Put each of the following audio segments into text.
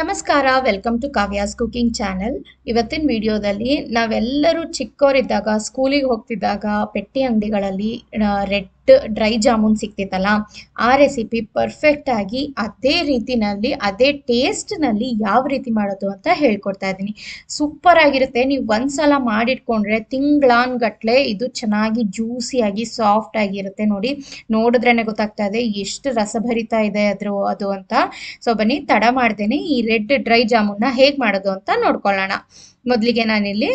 ನಮಸ್ಕಾರ welcome to Kavya's cooking channel ಇವತ್ತಿನ ವಿಡಿಯೋದಲ್ಲಿ ನಾವೆಲ್ಲರೂ ಚಿಕ್ಕವರಿದ್ದಾಗ ಸ್ಕೂಲಿಗೆ ಹೋಗ್ತಿದ್ದಾಗ ಪೆಟ್ಟಿ ಅಂಗಡಿಗಳಲ್ಲಿ ರೆಡ್ ಡ್ರೈ ಜಾಮೂನ್ ಸಿಕ್ತಿತ್ತಲ್ಲ ಆ ರೆಸಿಪಿ ಪರ್ಫೆಕ್ಟ್ ಆಗಿ ಅದೇ ರೀತಿನಲ್ಲಿ ಅದೇ ಟೇಸ್ಟ್ನಲ್ಲಿ ಯಾವ ರೀತಿ ಮಾಡೋದು ಅಂತ ಹೇಳ್ಕೊಡ್ತಾ ಇದ್ದೀನಿ ಸೂಪರ್ ಆಗಿರುತ್ತೆ ನೀವು ಒಂದ್ಸಲ ಮಾಡಿಟ್ಕೊಂಡ್ರೆ ಗಟ್ಲೆ ಇದು ಚೆನ್ನಾಗಿ ಜ್ಯೂಸಿಯಾಗಿ ಸಾಫ್ಟ್ ಆಗಿರುತ್ತೆ ನೋಡಿ ನೋಡಿದ್ರೇ ಗೊತ್ತಾಗ್ತಾ ಇದೆ ಎಷ್ಟು ರಸಭರಿತ ಇದೆ ಅದ್ರ ಅದು ಅಂತ ಸೊ ಬನ್ನಿ ತಡ ಮಾಡ್ದೇನೆ ಈ ರೆಡ್ ಡ್ರೈ ಜಾಮೂನ್ ನ ಹೇಗೆ ಮಾಡೋದು ಅಂತ ನೋಡ್ಕೊಳ್ಳೋಣ ಮೊದಲಿಗೆ ನಾನಿಲ್ಲಿ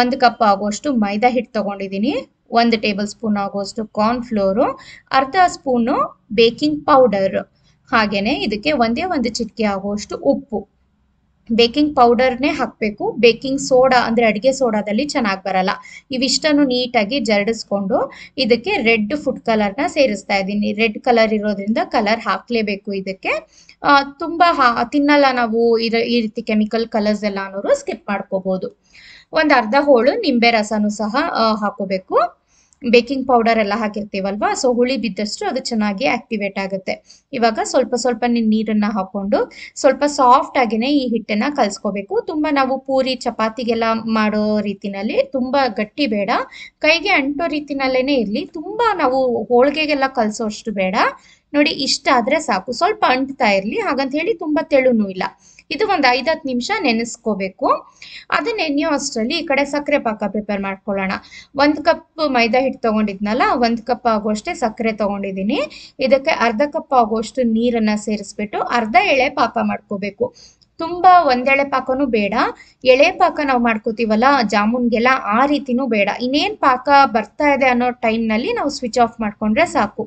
ಒಂದು ಕಪ್ ಆಗುವಷ್ಟು ಮೈದಾ ಹಿಟ್ಟು ತಗೊಂಡಿದ್ದೀನಿ ಒಂದು ಟೇಬಲ್ ಸ್ಪೂನ್ ಆಗುವಷ್ಟು ಕಾರ್ನ್ ಫ್ಲೋರ್ ಅರ್ಧ ಸ್ಪೂನು ಬೇಕಿಂಗ್ ಪೌಡರ್ ಹಾಗೆಯೇ ಇದಕ್ಕೆ ಒಂದೇ ಒಂದು ಚಿಟಿಕೆ ಆಗುವಷ್ಟು ಉಪ್ಪು ಬೇಕಿಂಗ್ ಪೌಡರ್ನೇ ಹಾಕಬೇಕು ಬೇಕಿಂಗ್ ಸೋಡಾ ಅಂದ್ರೆ ಅಡುಗೆ ಸೋಡಾದಲ್ಲಿ ಚೆನ್ನಾಗಿ ಬರಲ್ಲ ಇವಿಷ್ಟನ್ನು ನೀಟಾಗಿ ಜರಡಿಸ್ಕೊಂಡು ಇದಕ್ಕೆ ರೆಡ್ ಫುಡ್ ಕಲರ್ನ ಸೇರಿಸ್ತಾ ಇದ್ದೀನಿ ರೆಡ್ ಕಲರ್ ಇರೋದ್ರಿಂದ ಕಲರ್ ಹಾಕಲೇಬೇಕು ಇದಕ್ಕೆ ತುಂಬ ತಿನ್ನಲ್ಲ ನಾವು ಈ ರೀತಿ ಕೆಮಿಕಲ್ ಕಲರ್ಸ್ ಎಲ್ಲ ಅನ್ನೋರು ಸ್ಕಿಪ್ ಮಾಡ್ಕೋಬೋದು ಒಂದು ಅರ್ಧ ಹೋಳು ನಿಂಬೆ ರಸನೂ ಸಹ ಹಾಕೋಬೇಕು ಬೇಕಿಂಗ್ ಪೌಡರ್ ಎಲ್ಲ ಹಾಕಿರ್ತೀವಲ್ವಾ ಸೊ ಹುಳಿ ಬಿದ್ದಷ್ಟು ಅದು ಚೆನ್ನಾಗಿ ಆಕ್ಟಿವೇಟ್ ಆಗುತ್ತೆ ಇವಾಗ ಸ್ವಲ್ಪ ಸ್ವಲ್ಪ ನೀರನ್ನ ಹಾಕೊಂಡು ಸ್ವಲ್ಪ ಸಾಫ್ಟ್ ಆಗಿನೇ ಈ ಹಿಟ್ಟನ್ನ ಕಲ್ಸ್ಕೋಬೇಕು ತುಂಬಾ ನಾವು ಪೂರಿ ಚಪಾತಿಗೆಲ್ಲ ಮಾಡೋ ರೀತಿನಲ್ಲಿ ತುಂಬಾ ಗಟ್ಟಿ ಬೇಡ ಕೈಗೆ ಅಂಟೋ ರೀತಿನಲ್ಲೇನೆ ಇರಲಿ ತುಂಬಾ ನಾವು ಹೋಳಿಗೆಗೆಲ್ಲ ಕಲ್ಸೋಷ್ಟು ಬೇಡ ನೋಡಿ ಇಷ್ಟ ಆದ್ರೆ ಸಾಕು ಸ್ವಲ್ಪ ಅಂಟ್ತಾ ಇರಲಿ ಹಾಗಂತ ಹೇಳಿ ತುಂಬಾ ತೆಳುನು ಇಲ್ಲ ಇದು ಒಂದು ಐದತ್ತು ನಿಮಿಷ ನೆನೆಸ್ಕೋಬೇಕು ಅದು ನೆನೆಯೋ ಅಷ್ಟರಲ್ಲಿ ಈ ಕಡೆ ಸಕ್ಕರೆ ಪಾಕ ಪ್ರಿಪೇರ್ ಮಾಡ್ಕೊಳ್ಳೋಣ ಒಂದು ಕಪ್ ಮೈದಾ ಹಿಟ್ಟು ತೊಗೊಂಡಿದ್ನಲ್ಲ ಒಂದು ಕಪ್ ಆಗುವಷ್ಟೇ ಸಕ್ಕರೆ ತೊಗೊಂಡಿದ್ದೀನಿ ಇದಕ್ಕೆ ಅರ್ಧ ಕಪ್ ಆಗುವಷ್ಟು ನೀರನ್ನು ಸೇರಿಸ್ಬಿಟ್ಟು ಅರ್ಧ ಎಳೆ ಪಾಕ ಮಾಡ್ಕೋಬೇಕು ತುಂಬ ಒಂದೆಳೆ ಪಾಕನೂ ಬೇಡ ಎಳೆ ಪಾಕ ನಾವು ಮಾಡ್ಕೋತೀವಲ್ಲ ಜಾಮೂನ್ಗೆಲ್ಲ ಆ ರೀತಿನೂ ಬೇಡ ಇನ್ನೇನು ಪಾಕ ಬರ್ತಾ ಇದೆ ಅನ್ನೋ ಟೈಮ್ನಲ್ಲಿ ನಾವು ಸ್ವಿಚ್ ಆಫ್ ಮಾಡಿಕೊಂಡ್ರೆ ಸಾಕು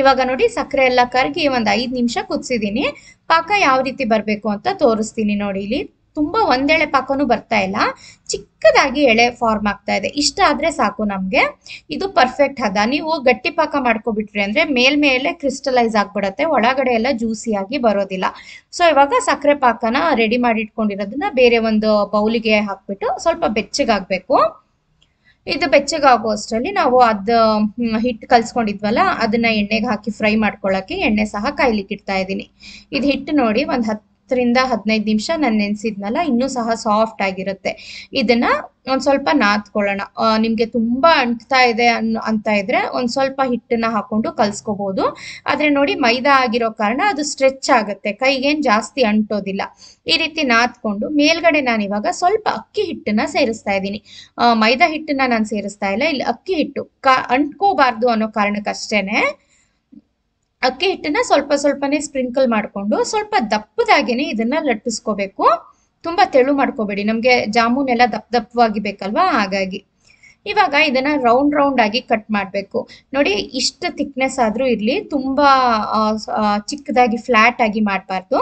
ಇವಾಗ ನೋಡಿ ಸಕ್ಕರೆ ಎಲ್ಲ ಕರಗಿ ಒಂದು ಐದು ನಿಮಿಷ ಕುದಿಸಿದ್ದೀನಿ ಪಾಕ ಯಾವ ರೀತಿ ಬರಬೇಕು ಅಂತ ತೋರಿಸ್ತೀನಿ ನೋಡಿ ಇಲ್ಲಿ ತುಂಬಾ ಒಂದೆಳೆ ಪಾಕನೂ ಬರ್ತಾ ಇಲ್ಲ ಚಿಕ್ಕದಾಗಿ ಎಳೆ ಫಾರ್ಮ್ ಆಗ್ತಾ ಇದೆ ಇಷ್ಟ ಆದರೆ ಸಾಕು ನಮಗೆ ಇದು ಪರ್ಫೆಕ್ಟ್ ಹದ ನೀವು ಗಟ್ಟಿ ಪಾಕ ಮಾಡ್ಕೊಬಿಟ್ರಿ ಅಂದ್ರೆ ಮೇಲ್ಮೇಲೆ ಕ್ರಿಸ್ಟಲೈಸ್ ಆಗ್ಬಿಡತ್ತೆ ಒಳಗಡೆ ಎಲ್ಲ ಜ್ಯೂಸಿಯಾಗಿ ಬರೋದಿಲ್ಲ ಸೊ ಇವಾಗ ಸಕ್ಕರೆ ಪಾಕನ ರೆಡಿ ಮಾಡಿ ಇಟ್ಕೊಂಡಿರೋದನ್ನ ಬೇರೆ ಒಂದು ಬೌಲಿಗೆ ಹಾಕ್ಬಿಟ್ಟು ಸ್ವಲ್ಪ ಬೆಚ್ಚಗಾಗಬೇಕು ಇದು ಬೆಚ್ಚಗಾಗೋ ಅಷ್ಟರಲ್ಲಿ ನಾವು ಅದು ಹಿಟ್ಟು ಕಲ್ಸ್ಕೊಂಡಿದ್ವಲ್ಲ ಅದನ್ನ ಎಣ್ಣೆಗೆ ಹಾಕಿ ಫ್ರೈ ಮಾಡ್ಕೊಳ್ಳೋಕೆ ಎಣ್ಣೆ ಸಹ ಕಾಯ್ಲಿಕ್ಕೆ ಇಡ್ತಾ ಇದ್ದೀನಿ ಇದು ಹಿಟ್ಟು ನೋಡಿ ಒಂದು ಹತ್ತು ಹತ್ತರಿಂದ ಹದಿನೈದು ನಿಮಿಷ ನಾನು ನೆನೆಸಿದ್ನಲ್ಲ ಇನ್ನೂ ಸಹ ಸಾಫ್ಟ್ ಆಗಿರುತ್ತೆ ಇದನ್ನ ಒಂದು ಸ್ವಲ್ಪ ನಾದ್ಕೊಳ್ಳೋಣ ನಿಮಗೆ ತುಂಬಾ ಅಂಟ್ತಾ ಇದೆ ಅನ್ ಅಂತ ಇದ್ರೆ ಒಂದು ಸ್ವಲ್ಪ ಹಿಟ್ಟನ್ನ ಹಾಕೊಂಡು ಕಲ್ಸ್ಕೋಬಹುದು ಆದ್ರೆ ನೋಡಿ ಮೈದಾ ಆಗಿರೋ ಕಾರಣ ಅದು ಸ್ಟ್ರೆಚ್ ಆಗುತ್ತೆ ಕೈಗೇನು ಜಾಸ್ತಿ ಅಂಟೋದಿಲ್ಲ ಈ ರೀತಿ ನಾದ್ಕೊಂಡು ಮೇಲ್ಗಡೆ ನಾನು ಇವಾಗ ಸ್ವಲ್ಪ ಅಕ್ಕಿ ಹಿಟ್ಟನ್ನ ಸೇರಿಸ್ತಾ ಇದ್ದೀನಿ ಮೈದಾ ಹಿಟ್ಟನ್ನ ನಾನು ಸೇರಿಸ್ತಾ ಇಲ್ಲ ಇಲ್ಲಿ ಅಕ್ಕಿ ಹಿಟ್ಟು ಕ ಅಂಟ್ಕೋಬಾರ್ದು ಅನ್ನೋ ಕಾರಣಕ್ಕಷ್ಟೇನೆ ಅಕ್ಕಿ ಹಿಟ್ಟನ್ನ ಸ್ವಲ್ಪ ಸ್ವಲ್ಪನೇ ಸ್ಪ್ರಿಂಕಲ್ ಮಾಡಿಕೊಂಡು ಸ್ವಲ್ಪ ದಪ್ಪದಾಗೇನೆ ಇದನ್ನ ಲಟ್ಟಿಸ್ಕೋಬೇಕು ತುಂಬಾ ತೆಳು ಮಾಡ್ಕೋಬೇಡಿ ನಮ್ಗೆ ಜಾಮೂನ್ ಎಲ್ಲ ದಪ್ಪ ದಪ್ಪವಾಗಿ ಬೇಕಲ್ವಾ ಹಾಗಾಗಿ ಇವಾಗ ಇದನ್ನ ರೌಂಡ್ ರೌಂಡ್ ಆಗಿ ಕಟ್ ಮಾಡಬೇಕು ನೋಡಿ ಇಷ್ಟು ಥಿಕ್ನೆಸ್ ಆದರೂ ಇರಲಿ ತುಂಬಾ ಚಿಕ್ಕದಾಗಿ ಫ್ಲಾಟ್ ಆಗಿ ಮಾಡಬಾರ್ದು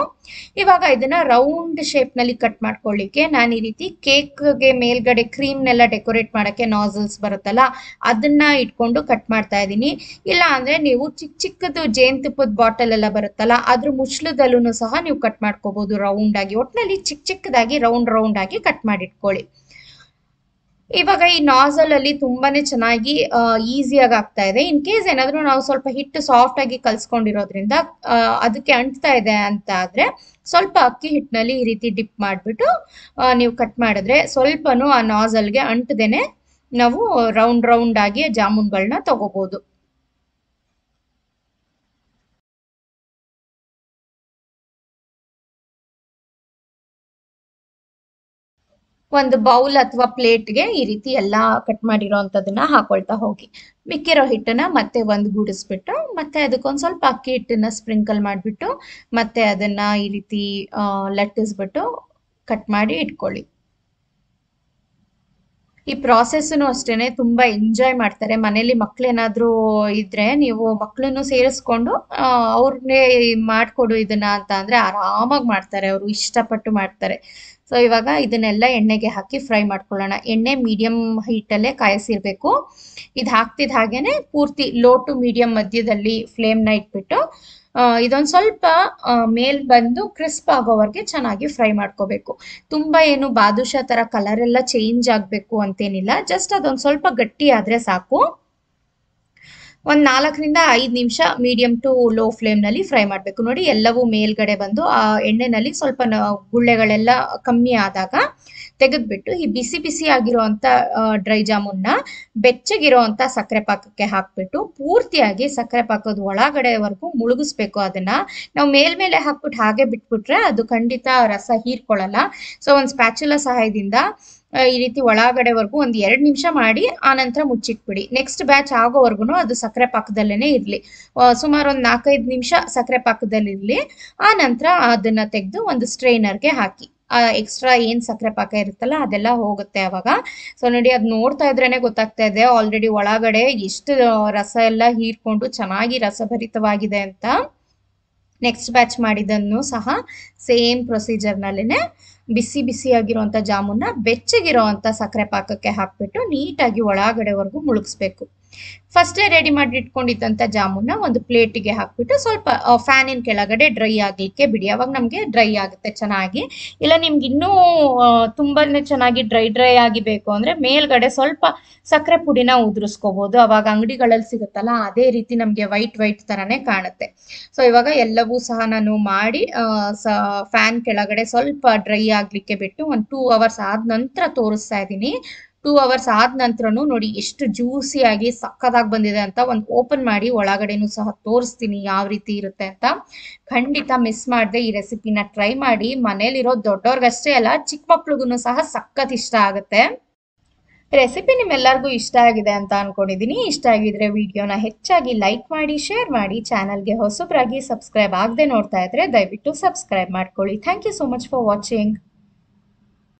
ಇವಾಗ ಇದನ್ನ ರೌಂಡ್ ನಲ್ಲಿ ಕಟ್ ಮಾಡ್ಕೊಳ್ಳಿಕ್ಕೆ ನಾನು ಈ ರೀತಿ ಕೇಕ್ಗೆ ಮೇಲ್ಗಡೆ ಕ್ರೀಮ್ನೆಲ್ಲ ಡೆಕೋರೇಟ್ ಮಾಡೋಕ್ಕೆ ನಾಸಲ್ಸ್ ಬರುತ್ತಲ್ಲ ಅದನ್ನ ಇಟ್ಕೊಂಡು ಕಟ್ ಮಾಡ್ತಾ ಇದ್ದೀನಿ ಇಲ್ಲ ಅಂದ್ರೆ ನೀವು ಚಿಕ್ಕ ಚಿಕ್ಕದು ಜೇನುತುಪ್ಪದ ಬಾಟಲ್ ಎಲ್ಲ ಬರುತ್ತಲ್ಲ ಅದ್ರ ಮುಚ್ಚಲದಲ್ಲೂ ಸಹ ನೀವು ಕಟ್ ಮಾಡ್ಕೋಬಹುದು ರೌಂಡ್ ಆಗಿ ಒಟ್ಟಿನಲ್ಲಿ ಚಿಕ್ಕ ಚಿಕ್ಕದಾಗಿ ರೌಂಡ್ ರೌಂಡ್ ಆಗಿ ಕಟ್ ಮಾಡಿಟ್ಕೊಳ್ಳಿ ಇವಾಗ ಈ ನಾಸಲ್ ಅಲ್ಲಿ ತುಂಬಾನೇ ಚೆನ್ನಾಗಿ ಈಸಿಯಾಗಿ ಆಗ್ತಾ ಇದೆ ಇನ್ ಕೇಸ್ ಏನಾದ್ರೂ ನಾವು ಸ್ವಲ್ಪ ಹಿಟ್ಟು ಸಾಫ್ಟ್ ಆಗಿ ಕಲ್ಸ್ಕೊಂಡಿರೋದ್ರಿಂದ ಅದಕ್ಕೆ ಅಂಟ್ತಾ ಇದೆ ಅಂತ ಆದ್ರೆ ಸ್ವಲ್ಪ ಅಕ್ಕಿ ಹಿಟ್ಟಿನಲ್ಲಿ ಈ ರೀತಿ ಡಿಪ್ ಮಾಡಿಬಿಟ್ಟು ನೀವು ಕಟ್ ಮಾಡಿದ್ರೆ ಸ್ವಲ್ಪನೂ ಆ ನಾಸಲ್ಗೆ ಅಂಟದೇನೆ ನಾವು ರೌಂಡ್ ರೌಂಡ್ ಆಗಿ ಜಾಮೂನ್ಗಳನ್ನ ತಗೋಬಹುದು ಒಂದು ಬೌಲ್ ಅಥವಾ ಪ್ಲೇಟ್ಗೆ ಈ ರೀತಿ ಎಲ್ಲ ಕಟ್ ಮಾಡಿರೋ ಅಂತದನ್ನ ಹಾಕೊಳ್ತಾ ಹೋಗಿ ಮಿಕ್ಕಿರೋ ಹಿಟ್ಟನ್ನ ಮತ್ತೆ ಒಂದು ಗೂಡಿಸ್ಬಿಟ್ಟು ಮತ್ತೆ ಅದಕ್ಕೊಂದ್ ಸ್ವಲ್ಪ ಅಕ್ಕಿ ಹಿಟ್ಟನ್ನ ಸ್ಪ್ರಿಂಕಲ್ ಮಾಡಿಬಿಟ್ಟು ಮತ್ತೆ ಅದನ್ನ ಈ ರೀತಿ ಲಟ್ಟಿಸ್ಬಿಟ್ಟು ಕಟ್ ಮಾಡಿ ಇಟ್ಕೊಳ್ಳಿ ಈ ಪ್ರಾಸೆಸ್ನು ಅಷ್ಟೇನೆ ತುಂಬಾ ಎಂಜಾಯ್ ಮಾಡ್ತಾರೆ ಮನೇಲಿ ಏನಾದ್ರೂ ಇದ್ರೆ ನೀವು ಮಕ್ಳನ್ನು ಸೇರಿಸ್ಕೊಂಡು ಅವ್ರನ್ನೇ ಮಾಡ್ಕೊಡು ಇದನ್ನ ಅಂತ ಅಂದ್ರೆ ಆರಾಮಾಗಿ ಮಾಡ್ತಾರೆ ಅವರು ಇಷ್ಟಪಟ್ಟು ಮಾಡ್ತಾರೆ ಸೊ ಇವಾಗ ಇದನ್ನೆಲ್ಲ ಎಣ್ಣೆಗೆ ಹಾಕಿ ಫ್ರೈ ಮಾಡ್ಕೊಳ್ಳೋಣ ಎಣ್ಣೆ ಮೀಡಿಯಂ ಹೀಟಲ್ಲೇ ಕಾಯಿಸಿರ್ಬೇಕು ಇದು ಹಾಕ್ತಿದ್ದ ಹಾಗೇನೆ ಪೂರ್ತಿ ಲೋ ಟು ಮೀಡಿಯಂ ಮಧ್ಯದಲ್ಲಿ ಫ್ಲೇಮ್ನ ಇಟ್ಬಿಟ್ಟು ಇದೊಂದು ಸ್ವಲ್ಪ ಮೇಲ್ ಬಂದು ಕ್ರಿಸ್ಪ್ ಆಗೋವರೆಗೆ ಚೆನ್ನಾಗಿ ಫ್ರೈ ಮಾಡ್ಕೋಬೇಕು ತುಂಬಾ ಏನು ಬಾದುಷಾ ತರ ಕಲರ್ ಎಲ್ಲ ಚೇಂಜ್ ಆಗ್ಬೇಕು ಅಂತೇನಿಲ್ಲ ಜಸ್ಟ್ ಅದೊಂದ್ ಸ್ವಲ್ಪ ಗಟ್ಟಿ ಆದ್ರೆ ಸಾಕು ಒಂದ್ ನಾಲ್ಕರಿಂದ ಐದ್ ನಿಮಿಷ ಮೀಡಿಯಂ ಟು ಲೋ ಫ್ಲೇಮ್ ನಲ್ಲಿ ಫ್ರೈ ಮಾಡ್ಬೇಕು ನೋಡಿ ಎಲ್ಲವೂ ಮೇಲ್ಗಡೆ ಬಂದು ಆ ಎಣ್ಣೆನಲ್ಲಿ ಸ್ವಲ್ಪ ಗುಳ್ಳೆಗಳೆಲ್ಲ ಕಮ್ಮಿ ಆದಾಗ ತೆಗೆದ್ಬಿಟ್ಟು ಈ ಬಿಸಿ ಬಿಸಿ ಆಗಿರೋಂಥ ಡ್ರೈ ಜಾಮೂನ್ನ ಬೆಚ್ಚಗಿರೋಂಥ ಸಕ್ಕರೆ ಪಾಕಕ್ಕೆ ಹಾಕ್ಬಿಟ್ಟು ಪೂರ್ತಿಯಾಗಿ ಸಕ್ಕರೆ ಪಾಕದ ಒಳಗಡೆವರೆಗೂ ಮುಳುಗಿಸ್ಬೇಕು ಅದನ್ನ ನಾವು ಮೇಲ್ಮೇಲೆ ಹಾಕ್ಬಿಟ್ಟು ಹಾಗೆ ಬಿಟ್ಬಿಟ್ರೆ ಅದು ಖಂಡಿತ ರಸ ಹೀರ್ಕೊಳ್ಳಲ್ಲ ಸೊ ಒಂದು ಸ್ಪ್ಯಾಚುಲ ಸಹಾಯದಿಂದ ಈ ರೀತಿ ಒಳಗಡೆವರೆಗೂ ಒಂದು ಎರಡು ನಿಮಿಷ ಮಾಡಿ ಆ ನಂತರ ಮುಚ್ಚಿಟ್ಬಿಡಿ ನೆಕ್ಸ್ಟ್ ಬ್ಯಾಚ್ ಆಗೋವರೆಗೂ ಅದು ಸಕ್ಕರೆ ಪಾಕದಲ್ಲೇ ಇರಲಿ ಸುಮಾರು ಒಂದು ನಾಲ್ಕೈದು ನಿಮಿಷ ಸಕ್ಕರೆ ಪಾಕದಲ್ಲಿ ಇರ್ಲಿ ಆ ನಂತರ ಅದನ್ನು ತೆಗೆದು ಒಂದು ಸ್ಟ್ರೈನರ್ಗೆ ಹಾಕಿ ಎಕ್ಸ್ಟ್ರಾ ಏನ್ ಸಕ್ಕರೆ ಪಾಕ ಇರುತ್ತಲ್ಲ ಅದೆಲ್ಲ ಹೋಗುತ್ತೆ ಅವಾಗ ಸೊ ನೋಡಿ ಅದು ನೋಡ್ತಾ ಇದ್ರೇನೆ ಗೊತ್ತಾಗ್ತಾ ಇದೆ ಆಲ್ರೆಡಿ ಒಳಗಡೆ ಎಷ್ಟು ರಸ ಎಲ್ಲ ಹೀರ್ಕೊಂಡು ಚೆನ್ನಾಗಿ ರಸಭರಿತವಾಗಿದೆ ಅಂತ ನೆಕ್ಸ್ಟ್ ಬ್ಯಾಚ್ ಮಾಡಿದನ್ನು ಸಹ ಸೇಮ್ ಪ್ರೊಸೀಜರ್ನಲ್ಲೇ ಬಿಸಿ ಬಿಸಿಯಾಗಿರುವಂಥ ಜಾಮೂನ್ನ ಬೆಚ್ಚಗಿರೋ ಅಂಥ ಸಕ್ಕರೆ ಪಾಕಕ್ಕೆ ಹಾಕ್ಬಿಟ್ಟು ನೀಟಾಗಿ ಒಳಗಡೆವರೆಗೂ ಮುಳುಗಿಸ್ಬೇಕು ಫಸ್ಟೇ ರೆಡಿ ಮಾಡಿ ಇಟ್ಕೊಂಡಿದ್ದಂಥ ಜಾಮೂನ್ನ ಒಂದು ಪ್ಲೇಟಿಗೆ ಹಾಕ್ಬಿಟ್ಟು ಸ್ವಲ್ಪ ಫ್ಯಾನಿನ ಕೆಳಗಡೆ ಡ್ರೈ ಆಗ್ಲಿಕ್ಕೆ ಬಿಡಿ ಅವಾಗ ನಮ್ಗೆ ಡ್ರೈ ಆಗುತ್ತೆ ಚೆನ್ನಾಗಿ ಇಲ್ಲ ನಿಮ್ಗೆ ಇನ್ನೂ ತುಂಬಾನೇ ಚೆನ್ನಾಗಿ ಡ್ರೈ ಡ್ರೈ ಆಗಿ ಬೇಕು ಅಂದರೆ ಮೇಲ್ಗಡೆ ಸ್ವಲ್ಪ ಸಕ್ಕರೆ ಪುಡಿನ ಉದುರಿಸ್ಕೋಬೋದು ಅವಾಗ ಅಂಗಡಿಗಳಲ್ಲಿ ಸಿಗುತ್ತಲ್ಲ ಅದೇ ರೀತಿ ನಮಗೆ ವೈಟ್ ವೈಟ್ ಥರನೇ ಕಾಣುತ್ತೆ ಸೊ ಇವಾಗ ಎಲ್ಲವೂ ಸಹ ನಾನು ಮಾಡಿ ಸ ಫ್ಯಾನ್ ಕೆಳಗಡೆ ಸ್ವಲ್ಪ ಡ್ರೈ ಆಗಲಿಕ್ಕೆ ಬಿಟ್ಟು ಒಂದ್ ಟೂ ಅವರ್ಸ್ ಆದ ನಂತರ ತೋರಿಸ್ತಾ ಇದ್ದೀನಿ ಟೂ ಅವರ್ಸ್ ಆದ ನಂತರನು ನೋಡಿ ಎಷ್ಟು ಜ್ಯೂಸಿಯಾಗಿ ಸಕ್ಕದಾಗಿ ಬಂದಿದೆ ಅಂತ ಒಂದು ಓಪನ್ ಮಾಡಿ ಒಳಗಡೆನೂ ಸಹ ತೋರಿಸ್ತೀನಿ ಯಾವ ರೀತಿ ಇರುತ್ತೆ ಅಂತ ಖಂಡಿತ ಮಿಸ್ ಮಾಡಿದೆ ಈ ರೆಸಿಪಿನ ಟ್ರೈ ಮಾಡಿ ಮನೇಲಿರೋ ದೊಡ್ಡವ್ರಿಗಷ್ಟೇ ಅಲ್ಲ ಚಿಕ್ಕ ಮಕ್ಳಿಗೂ ಸಹ ಸಖತ್ ಇಷ್ಟ ಆಗುತ್ತೆ ರೆಸಿಪಿ ನಿಮ್ಮೆಲ್ಲರಿಗೂ ಇಷ್ಟ ಆಗಿದೆ ಅಂತ ಅನ್ಕೊಂಡಿದ್ದೀನಿ ಇಷ್ಟ ಆಗಿದ್ರೆ ವಿಡಿಯೋನ ಹೆಚ್ಚಾಗಿ ಲೈಕ್ ಮಾಡಿ ಶೇರ್ ಮಾಡಿ ಚಾನಲ್ಗೆ ಹೊಸಬ್ರಾಗಿ ಸಬ್ಸ್ಕ್ರೈಬ್ ಆಗದೆ ನೋಡ್ತಾ ಇದ್ರೆ ದಯವಿಟ್ಟು ಸಬ್ಸ್ಕ್ರೈಬ್ ಮಾಡ್ಕೊಳ್ಳಿ thank you so much for watching